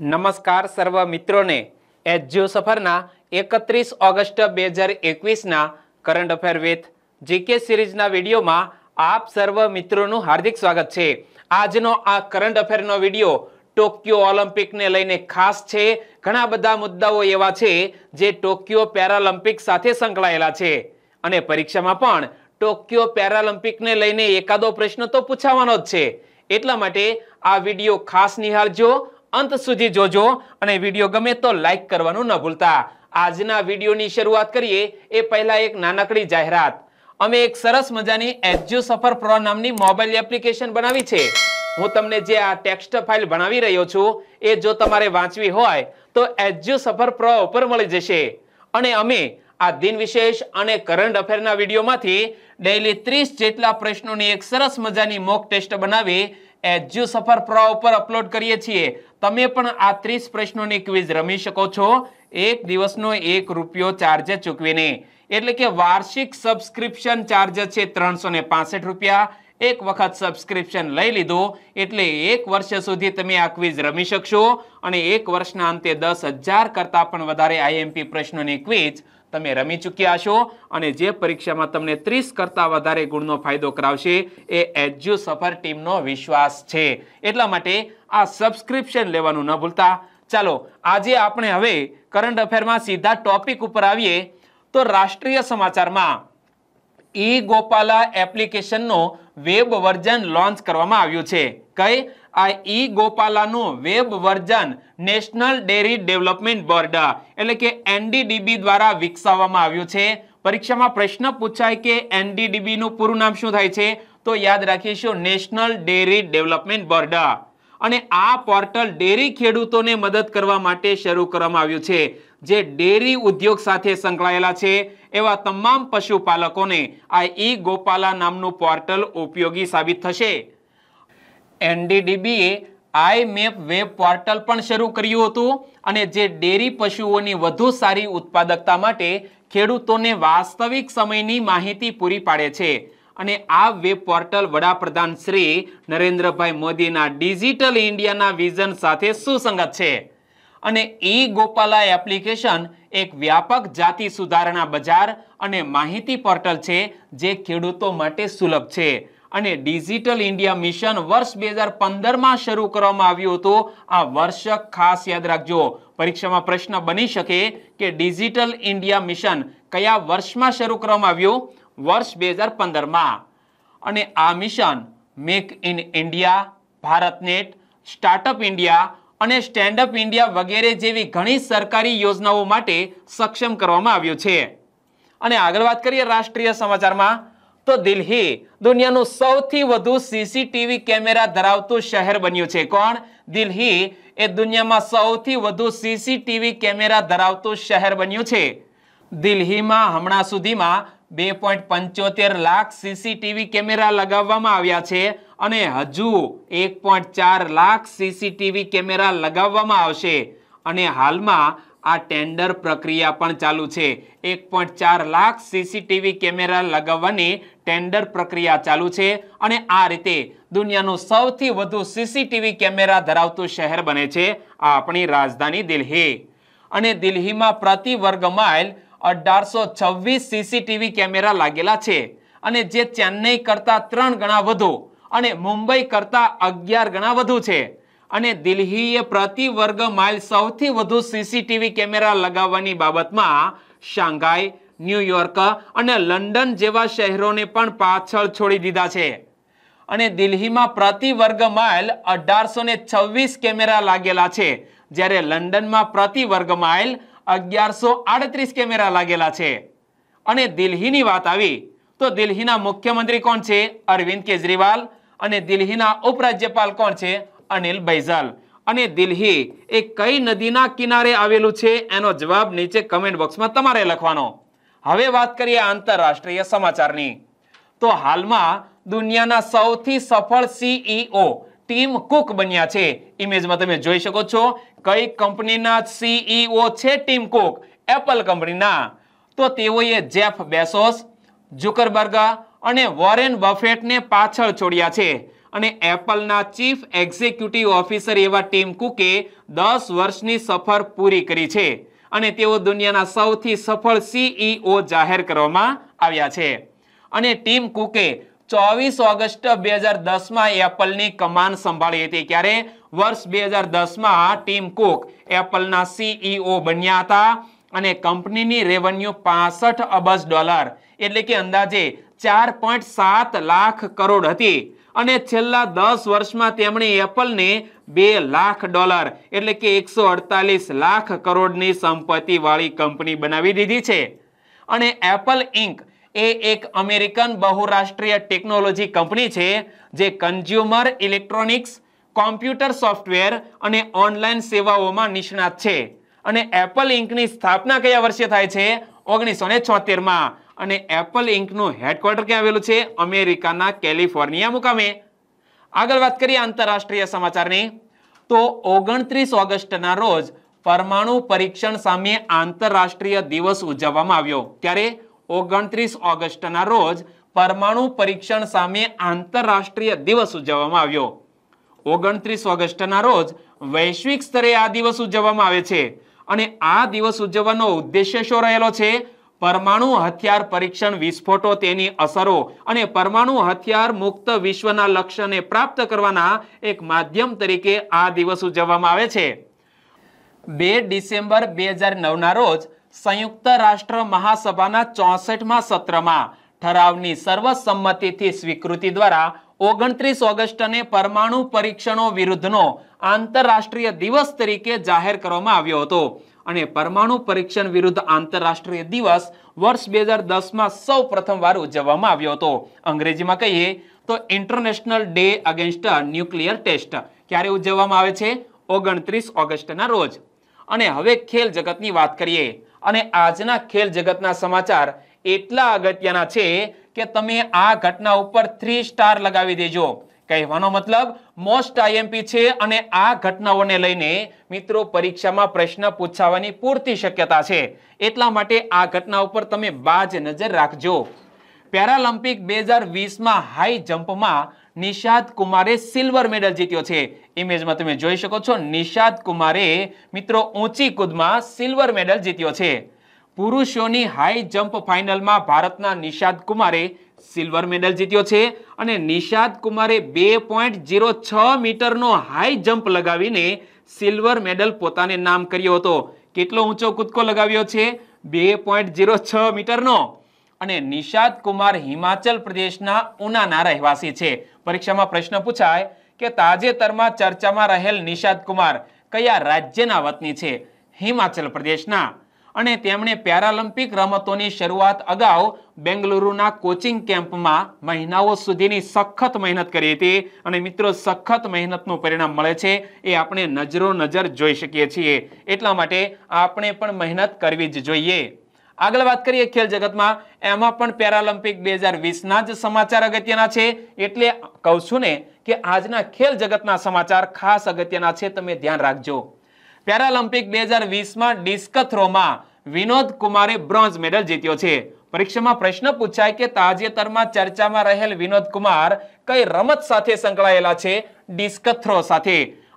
નમસ્કાર સર્વ મિત્રોને એચજીઓ સફરના એકત્રીસ ઓગસ્ટ બે હજાર એકવીસના કરંટ અફેર વિથ જીકે સિરીઝના વિડીયોમાં આપ સર્વ મિત્રોનું હાર્દિક સ્વાગત છે આજનો આ કરંટ અફેરનો વિડીયો ટોક્યો ઓલિમ્પિકને લઈને ખાસ છે ઘણા બધા મુદ્દાઓ એવા છે જે ટોક્યો પેરાલિમ્પિક સાથે સંકળાયેલા છે અને પરીક્ષામાં પણ ટોક્યો પેરાલિમ્પિકને લઈને એકાદો પ્રશ્ન તો પૂછાવાનો જ છે એટલા માટે આ વિડીયો ખાસ નિહાળજો અંત સુધી જોજો અને વિડીયો ગમે તો લાઈક કરવાનું ન ભૂલતા આજના વિડીયોની શરૂઆત કરીએ એ પહેલા એક નાનકડી જાહેરાત અમે એક સરસ મજાની એજ્યુ સફર પ્રો નામની મોબાઈલ એપ્લિકેશન બનાવી છે હું તમને જે આ ટેક્સ્ટ ફાઇલ ભણાવી રહ્યો છું એ જો તમારે વાંચવી હોય તો એજ્યુ સફર પ્રો ઉપર મળી જશે અને અમે આ દિન વિશેષ અને કરંટ અફેરના વિડીયોમાંથી ડેઇલી ત્રીસ જેટલા પ્રશ્નોની એક સરસ મજાની મોક ટેસ્ટ બનાવી એજ્યુ સફર પ્રો ઉપર અપલોડ કરીએ છીએ તમે પણ આ ત્રીસ પ્રશ્નોની ક્વિઝ રમી શકો છો એક દિવસનો એક રૂપિયો ચાર્જ ચૂકવીને એટલે કે વાર્ષિક સબસ્ક્રિપ્શન ચાર્જ છે ત્રણસો રૂપિયા એક વખત સબસ્ક્રિપ્શન લઈ લીધો એટલે એક વર્ષ સુધી તમે આ ક્વિઝ રમી શકશો અને એક વર્ષના અંતે દસ હજાર કરતાં પણ વધારે આઈએમપી પ્રશ્નોની ક્વિઝ તમે રમી ચૂક્યા છો અને જે પરીક્ષામાં તમને ત્રીસ કરતાં વધારે ગુણનો ફાયદો કરાવશે એ એજ્યુ સફર ટીમનો વિશ્વાસ છે એટલા માટે આ સબસ્ક્રિપ્શન લેવાનું ન ભૂલતા ચાલો આજે આપણે હવે કરંટ અફેરમાં સીધા ટોપિક ઉપર આવીએ તો રાષ્ટ્રીય સમાચારમાં ઈ ગોપાલા એપ્લિકેશનનો વેબ વર્ઝન લોન્ચ કરવામાં આવ્યું છે કઈ આ ઈ ગોપાલાનું web version National Dairy Development Board એટલે કે એનડીડીબી દ્વારા વિકસાવવામાં આવ્યું છે પરીક્ષામાં પ્રશ્ન પૂછાય કે એનડીડીબી નું પૂરું નામ શું થાય છે તો યાદ રાખીશું નેશનલ ડેરી ડેવલપમેન્ટ બોર્ડ અને આ પોર્ટલ ડેરી ખેડૂતોને મદદ કરવા માટે શરૂ કરવામાં આવ્યું છે જે ડેરી ઉદ્યોગ સાથે સંકળાયેલા છે એવા તમામ પશુપાલકોને આ ઈ ગોપાલા નામનું પોર્ટલ ઉપયોગી સાબિત થશે એનડીડીબીએ આઈ મેપ વેબ પોર્ટલ પણ શરૂ કર્યું હતું અને જે ડેરી પશુઓની વધુ સારી ઉત્પાદકતા માટે ખેડૂતોને વાસ્તવિક સમયની માહિતી પૂરી પાડે છે અને આ વેબ પોર્ટલ વડાપ્રધાન શ્રી નરેન્દ્રભાઈ મોદીના ડિજિટલ ઇન્ડિયાના વિઝન સાથે સુસંગત છે અને ઈ ગોપાલા એપ્લિકેશન એક વ્યાપક જાતિ સુધારણા બજાર અને માહિતી પોર્ટલ છે જે ખેડૂતો માટે સુલભ છે અને ડિજિટલ ઇન્ડિયા મિશન વર્ષ બે હજાર પંદરમાં શરૂ કરવામાં આવ્યું હતું આ વર્ષ ખાસ યાદ રાખજો પરીક્ષામાં પ્રશ્ન બની શકે કે ડિજિટલ ઇન્ડિયા મિશન કયા વર્ષમાં શરૂ કરવામાં આવ્યું વર્ષ બે હજાર પંદરમાં અને આ mission make in India BharatNet startup India અને સ્ટેન્ડઅપ ઇન્ડિયા વગેરે જેવી ઘણી સરકારી યોજનાઓ માટે સક્ષમ કરવામાં આવ્યું છે અને આગળ વાત કરીએ રાષ્ટ્રીય સમાચારમાં તો દિલ્હી દુનિયાનું સૌથી વધુ સીસીટીવી કેમેરા ધરાવતું શહેર બન્યું છે કોણ દિલ્હી એ દુનિયામાં સૌથી વધુ સીસીટીવી કેમેરા ધરાવતું શહેર બન્યું છે દિલ્હીમાં હમણાં સુધીમાં બે પોઈન્ટ પંચોતેર લાખ સીસીટીવી કેમેરા લગાવવામાં આવ્યા છે અને હજુ એક પોઈન્ટ ચાર લાખ સીસીટીવી કેમેરા લગાવવામાં આવશે અને હાલમાં આ ટેન્ડર પ્રક્રિયા પણ ચાલુ છે એક પોઈન્ટ ચાર લાખ સીસીટીવી કેમેરા લગાવવાની ટેન્ડર પ્રક્રિયા ચાલુ છે અને આ રીતે દુનિયાનું સૌથી વધુ સીસીટીવી કેમેરા ધરાવતું શહેર બને છે આ આપણી રાજધાની દિલ્હી અને દિલ્હીમાં પ્રતિ વર્ગ માઇલ અઢારસો છવ્વીસ સીસીટીવી કેમેરા લાગેલા છે અને જે ચેન્નઈ કરતાં ત્રણ ગણા વધુ અને મુંબઈ કરતાં અગિયાર ગણા વધુ છે અને દિલ્હીએ પ્રતિ વર્ગ માઇલ સૌથી વધુ સીસીટીવી કેમેરા લગાવવાની બાબતમાં શાંઘાઈ ન્યૂયોર્ક અને લંડન જેવા શહેરોને પણ પાછળ છોડી દીધા છે અને દિલ્હીમાં પ્રતિ વર્ગ માઇલ અઢારસો છવ્વીસ કેમેરા લાગેલા છે જ્યારે લંડનમાં પ્રતિ વર્ગ માઇલ અગિયારસો આડત્રીસ કેમેરા લાગેલા છે અને દિલ્હીની વાત આવી તો દિલ્હીના મુખ્યમંત્રી કોણ છે અરવિંદ કેજરીવાલ અને દિલ્હીના ઉપરાજ્યપાલ કોણ છે અનિલ બૈજલ અને દિલ્હી એ કઈ નદીના કિનારે આવેલું છે એનો જવાબ નીચે કમેન્ટ બોક્સમાં તમારે લખવાનો હવે વાત કરીએ આંતરરાષ્ટ્રીય સમાચારની તો હાલમાં દુનિયાના સૌથી સફળ સીઈઓ e ટીમ કુક બન્યા છે ઇમેજમાં તમે જોઈ શકો છો કઈ કંપનીના સીઈઓ e છે ટીમ કુક એપલ કંપનીના તો તેઓએ જેફ બેસોસ જુકરબર્ગા અને વોરેન બફેટને પાછળ છોડ્યા છે અને એપલના ચીફ એક્ઝિક્યુટિવ ઓફિસર એવા ટીમ કુકે દસ વર્ષની સફર પૂરી કરી છે અને તેઓ દુનિયાના સૌથી સફળ સીઈઓ e જાહેર કરવામાં આવ્યા છે અને ટીમ કુકે ચોવીસ ઓગસ્ટ બે હજાર દસમાં એપલની કમાન સંભાળી હતી ત્યારે વર્ષ બે હજાર દસમાં ટીમ કુક એપલના સીઈઓ e બન્યા હતા અને કંપનીની રેવન્યુ પાસઠ અબજ ડોલર એટલે કે અંદાજે ચાર પોઈન્ટ સાત લાખ કરોડ હતી અને છેલ્લા દસ વર્ષમાં તેમણે એપલને બે લાખ ડોલર એટલે કે એકસો અડતાલીસ લાખ કરોડની સંપત્તિવાળી કંપની બનાવી દીધી છે અને એપલ ઇન્ક એ એક અમેરિકન બહુરાષ્ટ્રીય ટેકનોલોજી કંપની છે જે કન્ઝ્યુમર ઇલેક્ટ્રોનિક્સ કોમ્પ્યુટર સોફ્ટવેર અને ઓનલાઈન સેવાઓમાં નિષ્ણાત છે અને એપલ ઇન્કની સ્થાપના કયા વર્ષે થાય છે ઓગણીસો ને છોતેરમાં અને એપલ ઇન્કનું હેડક્વાર્ટર ક્યાં આવેલું છે અમેરિકાના કેલિફોર્નિયા મુકામે આગળ વાત કરીએ આંતરરાષ્ટ્રીય સમાચારની તો ઓગણત્રીસ ઓગસ્ટના રોજ પરમાણુ પરીક્ષણ સામે આંતરરાષ્ટ્રીય દિવસ ઉજવવામાં આવ્યો ત્યારે ઓગણત્રીસ ઓગસ્ટના રોજ પરમાણુ પરીક્ષણ સામે આંતરરાષ્ટ્રીય દિવસ ઉજવવામાં આવ્યો ઓગણત્રીસ ઓગસ્ટના રોજ વૈશ્વિક સ્તરે આ દિવસ ઉજવવામાં આવે છે અને આ દિવસ ઉજવવાનો ઉદ્દેશ્ય શું રહેલો છે પરમાણુ હથિયાર પરીક્ષણ વિસ્ફોટો તેની અસરો અને પરમાણુ હથિયાર મુક્ત વિશ્વના લક્ષ્યને પ્રાપ્ત કરવાના એક માધ્યમ તરીકે આ દિવસ ઉજવવામાં આવે છે બે ડિસેમ્બર બે હજાર નવના રોજ સંયુક્ત રાષ્ટ્ર મહાસભાના ચોસઠમાં સત્રમાં ઠરાવની સર્વસંમતિથી સ્વીકૃતિ દ્વારા ઓગણત્રીસ ઓગસ્ટને પરમાણુ પરીક્ષણો વિરુદ્ધનો આંતરરાષ્ટ્રીય દિવસ તરીકે જાહેર કરવામાં આવ્યો હતો અને પરમાણુ પરીક્ષણ વિરુદ્ધ આંતરરાષ્ટ્રીય દિવસ વર્ષ બે હજાર દસમાં સૌ પ્રથમવાર ઉજવવામાં આવ્યો હતો અંગ્રેજીમાં કહીએ તો international day against nuclear test ક્યારે ઉજવવામાં આવે છે ઓગણત્રીસ ઓગસ્ટના રોજ અને હવે ખેલ જગતની વાત કરીએ અને આજના ખેલ જગતના સમાચાર એટલા અગત્યના છે કે તમે આ ઘટના ઉપર થ્રી સ્ટાર લગાવી દેજો કહેવાનો મતલબ મોસ્ટ આઈએમપી છે અને આ ઘટનાઓને લઈને મિત્રો પરીક્ષામાં પ્રશ્ન પૂછાવાની પૂરતી શક્યતા છે એટલા માટે આ ઘટના ઉપર તમે બાજ નજર રાખજો પેરાલિમ્પિક બે હજાર વીસમાં હાઈ જમ્પમાં નિષાદ કુમારે સિલ્વર મેડલ જીત્યો છે ઇમેજમાં તમે જોઈ શકો છો નિષાદ કુમારે મિત્રો ઊંચી કુદમાં સિલ્વર મેડલ જીત્યો છે પુરુષોની હાઈ જમ્પ ફાઇનલમાં ભારતના નિષાદ કુમારે સિલ્વર મેડલ જીત્યો છે અને નિશાદ કુમારે બે પોઈન્ટ ઝીરો છ મીટરનો હાઈ જમ્પ લગાવીને સિલ્વર મેડલ પોતાને નામ કર્યો હતો કેટલો ઊંચો કૂદકો લગાવ્યો છે બે પોઈન્ટ જીરો છ મીટરનો અને નિશાદ કુમાર હિમાચલ પ્રદેશના ઉનાના રહેવાસી છે પરીક્ષામાં પ્રશ્ન પૂછાય કે તાજેતરમાં ચર્ચામાં રહેલ નિશાદ કુમાર કયા રાજ્યના વતની છે હિમાચલ પ્રદેશના અને તેમણે પેરાલિમ્પિક રમતોની શરૂઆત અગાઉ બેંગલુરુના કોચિંગ કેમ્પમાં મહિનાઓ સુધીની સખત મહેનત કરી હતી અને મિત્રો સખત મહેનતનું પરિણામ મળે છે એ આપણે નજરો નજર જોઈ શકીએ છીએ એટલા માટે આપણે પણ મહેનત કરવી જ જોઈએ આગળ વાત કરીએ ખેલ જગતમાં એમાં પણ પેરાલિમ્પિક બે હજાર વીસના જ સમાચાર અગત્યના છે એટલે કહું છું ને કે આજના ખેલ જગતના સમાચાર ખાસ અગત્યના છે તમે ધ્યાન રાખજો પેરાલિમ્પિક બે હજાર વીસમાં ડિસ્ક થ્રોમાં વિનોદ કુમારે બ્રોન્ઝ મેડલ જીત્યો છે પરીક્ષામાં પ્રશ્ન પૂછાય કે તાજેતરમાં ચર્ચામાં રહેલ વિનોદ કુમાર કઈ રમત સાથે સંકળાયેલા છે ડિસ્ક થ્રો સાથે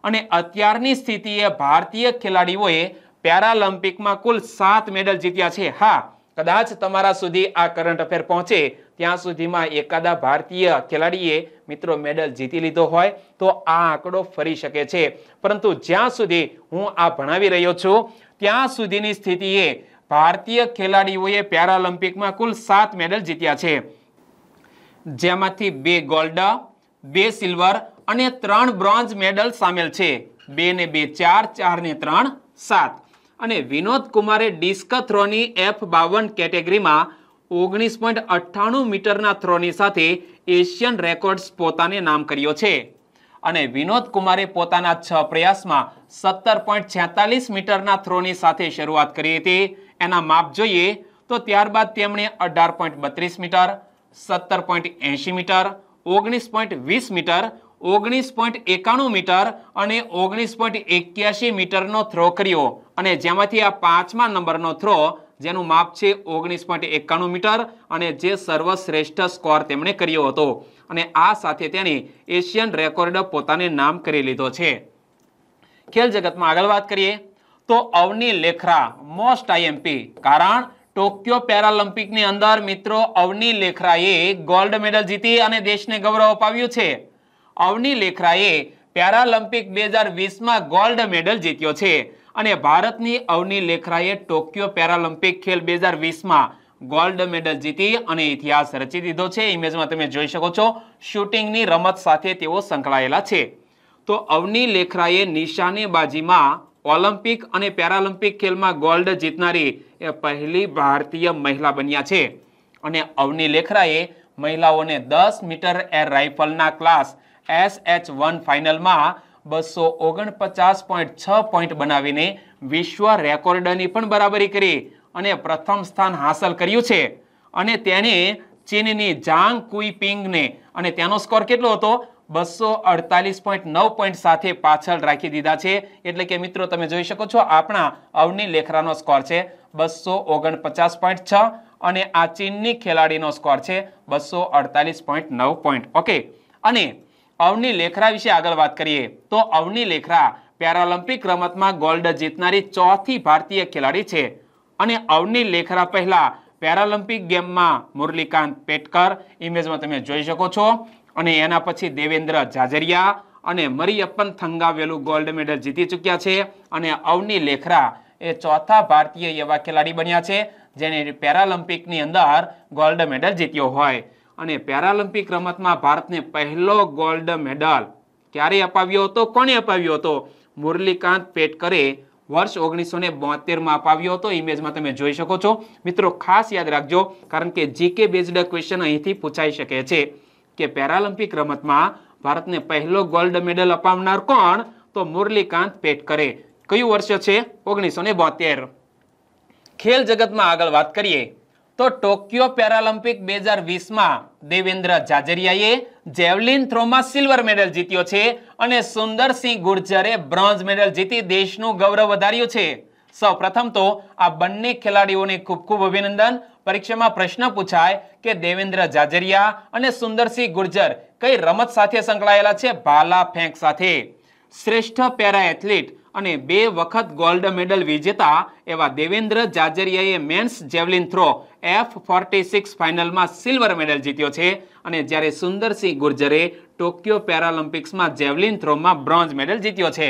અને અત્યારની સ્થિતિએ ભારતીય ખેલાડીઓએ પેરાલિમ્પિકમાં કુલ સાત મેડલ જીત્યા છે હા કદાચ તમારા સુધી આ કરંટ અફેર પહોંચે ત્યાં સુધીમાં એકાદા ભારતીય ખેલાડીએ મિત્રો મેડલ જીતી લીધો હોય તો આ આંકડો ફરી શકે છે પરંતુ જ્યાં સુધી હું આ ભણાવી રહ્યો છું ત્યાં સુધીની સ્થિતિએ ભારતીય ખેલાડીઓએ પેરાલિમ્પિકમાં કુલ સાત મેડલ જીત્યા છે જેમાંથી બે ગોલ્ડ બે સિલ્વર અને ત્રણ બ્રોન્ઝ મેડલ સામેલ છે બે ને બે ચાર ચાર ને ત્રણ સાત અને વિનોદ કુમારે ડિસ્ક થ્રોની એફ બાવન કેટેગરીમાં ઓગણીસ પોઈન્ટ અઠ્ઠાણું મીટરના થ્રોની સાથે એશિયન રેકોર્ડ્સ પોતાને નામ કર્યો છે અને વિનોદ કુમારે પોતાના છ પ્રયાસમાં સત્તર પોઈન્ટ છેતાલીસ મીટરના થ્રોની સાથે શરૂઆત કરી હતી એના માપ જોઈએ તો ત્યારબાદ તેમણે અઢાર પોઈન્ટ બત્રીસ મીટર સત્તર પોઈન્ટ એંશી મીટર ઓગણીસ પોઈન્ટ વીસ મીટર ઓગણીસ પોઈન્ટ એકાણું મીટર અને ઓગણીસ પોઈન્ટ એક્યાસી મીટરનો થ્રો કર્યો અને જેમાંથી આ પાંચમા નંબરનો થ્રો જેનું માપ છે ઓગણીસ પોઈન્ટ એકાણું મીટર અને જે સર્વશ્રેષ્ઠ સ્કોર તેમણે કર્યો હતો અને આ સાથે તેણે એશિયન રેકોર્ડ પોતાને નામ કરી લીધો છે ખેલ જગતમાં આગળ વાત કરીએ તો અવની લેખરા મોસ્ટ આઈએમપી કારણ ટોક્યો પેરાલિમ્પિકની અંદર મિત્રો અવની લેખરાએ ગોલ્ડ મેડલ જીતી અને દેશને ગૌરવ અપાવ્યું છે અવની લેખરાએ પેરાલિમ્પિક બે હજાર વીસમાં ગોલ્ડ મેડલ જીત્યો છે અને ભારતની અવની લેખરાએ ટોક્યો પેરાલિમ્પિક ખેલ બે હજાર વીસમાં ગોલ્ડ મેડલ જીતી અને ઇતિહાસ રચી દીધો છે ઇમેજમાં તમે જોઈ શકો છો શૂટિંગની રમત સાથે તેઓ સંકળાયેલા છે તો અવની લેખરાએ નિશાનેબાજીમાં ઓલિમ્પિક અને પેરાલિમ્પિક ખેલમાં ગોલ્ડ જીતનારી એ પહેલી ભારતીય મહિલા બન્યા છે અને અવની લેખરાએ મહિલાઓને દસ મીટર એર રાઇફલના ક્લાસ એસ એચ વન ફાઇનલમાં બસો ઓગણપચાસ પોઈન્ટ છ પોઈન્ટ બનાવીને વિશ્વ રેકોર્ડની પણ બરાબરી કરી અને પ્રથમ સ્થાન હાંસલ કર્યું છે અને તેણે ચીનની જાંગ કુઈપિંગને અને તેનો સ્કોર કેટલો હતો બસો અડતાલીસ પોઈન્ટ નવ પોઈન્ટ સાથે પાછળ રાખી દીધા છે એટલે કે મિત્રો તમે જોઈ શકો છો આપણા અવની લેખરાનો સ્કોર છે બસો ઓગણપચાસ પોઈન્ટ છ અને આ ચીનની ખેલાડીનો સ્કોર છે બસો અડતાલીસ પોઈન્ટ નવ પોઈન્ટ ઓકે અને અવની લેખરા વિશે આગળ વાત કરીએ તો અવની લેખરા પેરાલિમ્પિક રમતમાં ગોલ્ડ જીતનારી ચોથી ભારતીય ખેલાડી છે અને અવની લેખરા પહેલા પેરાલિમ્પિક ગેમમાં મુરલીકાંત પેટકર ઇમેજમાં તમે જોઈ શકો છો અને એના પછી દેવેન્દ્ર જાજરિયા અને મરિયપ્પન થંગાવેલું ગોલ્ડ મેડલ જીતી ચૂક્યા છે અને અવની લેખરા એ ચોથા ભારતીય એવા ખેલાડી બન્યા છે જેને પેરાલિમ્પિકની અંદર ગોલ્ડ મેડલ જીત્યો હોય અને પેરાલિમ્પિક રમતમાં ભારતને પહેલો ગોલ્ડ મેડલ ક્યારે અપાવ્યો હતો કોણે અપાવ્યો હતો મુરલીકાંત પેટકરે વર્ષ ઓગણીસો ને બોતેરમાં અપાવ્યો હતો ઇમેજમાં તમે જોઈ શકો છો મિત્રો ખાસ યાદ રાખજો કારણ કે જીકે બેઝડ ક્વેશ્ચન અહીંથી પૂછાઈ શકે છે કે પેરાલિમ્પિક રમતમાં ભારતને પહેલો ગોલ્ડ મેડલ અપાવનાર કોણ તો મુરલીકાંત પેટકરે કયું વર્ષ છે ઓગણીસો ને બોતેર ખેલ જગતમાં આગળ વાત કરીએ તો ટોક્યો પેરાલિમ્પિક બે હજાર વીસમાં દેવેન્દ્ર જાજરિયાએ જેવલિન થ્રોમાં સિલ્વર મેડલ જીત્યો છે અને સુંદરસિંહ ગુર્જરે બ્રોન્ઝ મેડલ જીતી દેશનું ગૌરવ વધાર્યું છે સૌ પ્રથમ તો આ બંને ખેલાડીઓને ખૂબ ખૂબ અભિનંદન પરીક્ષામાં પ્રશ્ન પૂછાય કે દેવેન્દ્ર જાજરિયા અને સુંદરસિંહ ગુર્જર કઈ રમત સાથે સંકળાયેલા છે ભાલા ફેંક સાથે શ્રેષ્ઠ પેરા એથ્લીટ અને બે વખત ગોલ્ડ મેડલ વિજેતા એવા દેવેન્દ્ર જાજરિયાએ men's javelin throw F forty six ફાઇનલમાં સિલ્વર મેડલ જીત્યો છે અને જ્યારે સુંદરસિંહ ગુર્જરે ટોક્યો પેરાલિમ્પિક્સમાં જેવલિન થ્રોમાં બ્રોન્ઝ મેડલ જીત્યો છે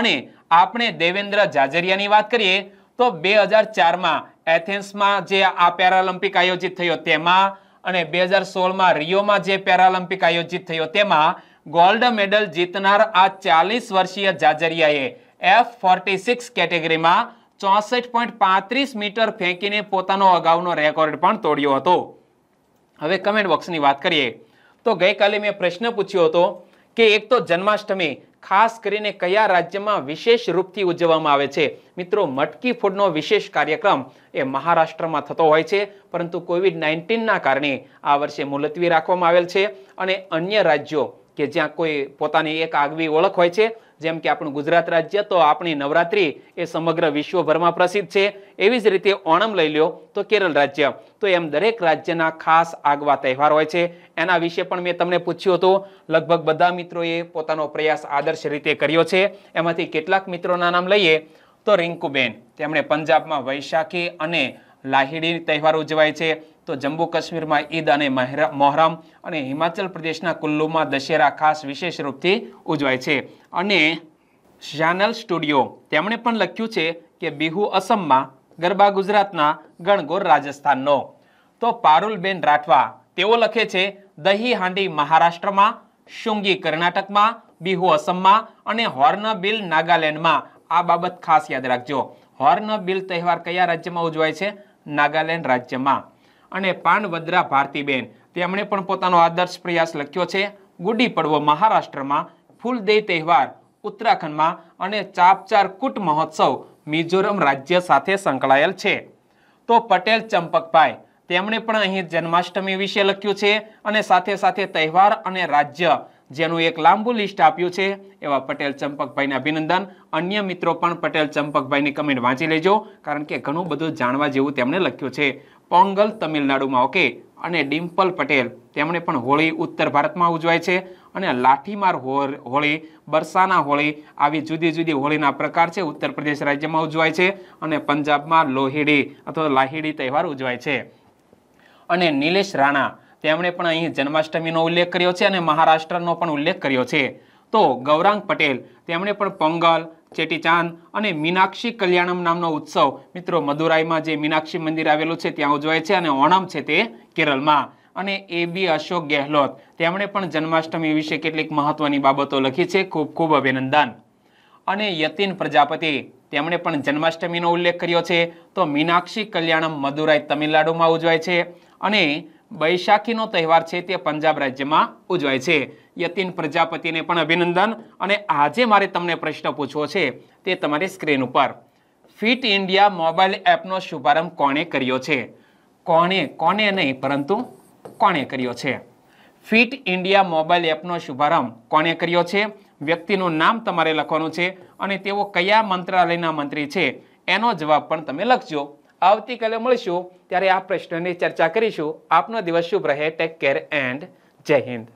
અને આપણે દેવેન્દ્ર જાજરિયાની વાત કરીએ તો બે હજાર ચારમાં એથેન્સમાં જે આ પેરાલિમ્પિક આયોજિત થયો તેમાં અને બે હજાર સોળમાં રિયોમાં જે પેરાલિમ્પિક આયોજિત થયો તેમાં ગોલ્ડ મેડલ જીતનાર આ ચાલીસ વર્ષીય જાજરિયાએ એફ ફોર્ટી સિક્સ કેટેગરીમાં ચોસઠ પોઈન્ટ પાંત્રીસ મીટર ફેંકીને પોતાનો અગાઉનો રેકોર્ડ પણ તોડ્યો હતો હવે કમેન્ટ બોક્સની વાત કરીએ તો ગઈકાલે મેં પ્રશ્ન પૂછ્યો હતો કે એક તો જન્માષ્ટમી ખાસ કરીને કયા રાજ્યમાં વિશેષ રૂપથી ઉજવવામાં આવે છે મિત્રો મટકી ફૂડનો વિશેષ કાર્યક્રમ એ મહારાષ્ટ્રમાં થતો હોય છે પરંતુ કોવિડ નાઇન્ટીનના કારણે આ વર્ષે મુલતવી રાખવામાં આવેલ છે અને અન્ય રાજ્યો કે જ્યાં કોઈ પોતાની એક આગવી ઓળખ હોય છે જેમ કે આપણું ગુજરાત રાજ્ય તો આપણી નવરાત્રી એ સમગ્ર વિશ્વભરમાં પ્રસિદ્ધ છે એવી જ રીતે ઓણમ લઈ લ્યો તો કેરળ રાજ્ય તો એમ દરેક રાજ્યના ખાસ આગવા તહેવાર હોય છે એના વિશે પણ મેં તમને પૂછ્યું હતું લગભગ બધા મિત્રોએ પોતાનો પ્રયાસ આદર્શ રીતે કર્યો છે એમાંથી કેટલાક મિત્રોના નામ લઈએ તો રિંકુબેન તેમણે પંજાબમાં વૈશાખી અને લાહિડી તહેવાર ઉજવાય છે તો જમ્મુ કાશ્મીરમાં ઈદ અને મોહરમ અને હિમાચલ પ્રદેશના કુલ્લુમાં દશેરા ખાસ વિશેષ રૂપથી ઉજવાય છે અને શાનલ સ્ટુડિયો તેમણે પણ લખ્યું છે કે બિહુ અસમમાં ગરબા ગુજરાતના ગણગોર રાજસ્થાનનો તો પારુલબેન રાઠવા તેઓ લખે છે દહી હાંડી મહારાષ્ટ્રમાં શુંગી કર્ણાટકમાં બિહુ અસમમાં અને હોર્નબિલ નાગાલેન્ડમાં આ બાબત ખાસ યાદ રાખજો હોર્નબિલ તહેવાર કયા રાજ્યમાં ઉજવાય છે નાગાલેન્ડ રાજ્યમાં અને પાનવદ્રા ભારતીબેન તેમણે પણ પોતાનો આદર્શ પ્રયાસ લખ્યો છે ગુડી પડવો મહારાષ્ટ્રમાં ફૂલદેય તહેવાર ઉત્તરાખંડમાં અને ચાપચાર કૂટ મહોત્સવ મિઝોરમ રાજ્ય સાથે સંકળાયેલ છે તો પટેલ ચંપકભાઈ તેમણે પણ અહીં જન્માષ્ટમી વિશે લખ્યું છે અને સાથે સાથે તહેવાર અને રાજ્ય જેનું એક લાંબુ લિસ્ટ આપ્યું છે એવા પટેલ ચંપકભાઈને અભિનંદન અન્ય મિત્રો પણ પટેલ ચંપકભાઈની કમેન્ટ વાંચી લેજો કારણ કે ઘણું બધું જાણવા જેવું તેમણે લખ્યું છે પોંગલ તમિલનાડુમાં ઓકે અને ડિમ્પલ પટેલ તેમણે પણ હોળી ઉત્તર ભારતમાં ઉજવાય છે અને લાઠીમાર હોળી બરસાના હોળી આવી જુદી જુદી હોળીના પ્રકાર છે ઉત્તર પ્રદેશ રાજ્યમાં ઉજવાય છે અને પંજાબમાં લોહીડી અથવા લાહિડી તહેવાર ઉજવાય છે અને નિલેશ રાણા તેમણે પણ અહીં જન્માષ્ટમીનો ઉલ્લેખ કર્યો છે અને મહારાષ્ટ્રનો પણ ઉલ્લેખ કર્યો છે તો ગૌરાંગ પટેલ તેમણે પણ પોંગલ ચેટીચાંદ અને મીનાક્ષી કલ્યાણમ નામનો ઉત્સવ મિત્રો મદુરાઈમાં જે મીનાક્ષી મંદિર આવેલું છે ત્યાં ઉજવાય છે અને ઓણમ છે તે કેરળમાં અને એ બી અશોક ગેહલોત તેમણે પણ જન્માષ્ટમી વિશે કેટલીક મહત્વની બાબતો લખી છે ખૂબ ખૂબ અભિનંદન અને યતિન પ્રજાપતિ તેમણે પણ જન્માષ્ટમીનો ઉલ્લેખ કર્યો છે તો મીનાક્ષી કલ્યાણમ મદુરાઈ તમિલનાડુમાં ઉજવાય છે અને બૈશાખીનો તહેવાર છે તે પંજાબ રાજ્યમાં ઉજવાય છે યતિન પ્રજાપતિને પણ અભિનંદન અને આજે મારે તમને પ્રશ્ન પૂછવો છે તે તમારી સ્ક્રીન ઉપર ફિટ ઇન્ડિયા મોબાઈલ એપનો શુભારંભ કોણે કર્યો છે કોણે કોને નહીં પરંતુ કોણે કર્યો છે ફિટ ઇન્ડિયા મોબાઈલ એપનો શુભારંભ કોણે કર્યો છે વ્યક્તિનું નામ તમારે લખવાનું છે અને તેઓ કયા મંત્રાલયના મંત્રી છે એનો જવાબ પણ તમે લખજો આવતીકાલે મળીશું ત્યારે આ પ્રશ્નની ચર્ચા કરીશું આપનો દિવસ શુભ રહે ટેક કેર એન્ડ જય હિન્દ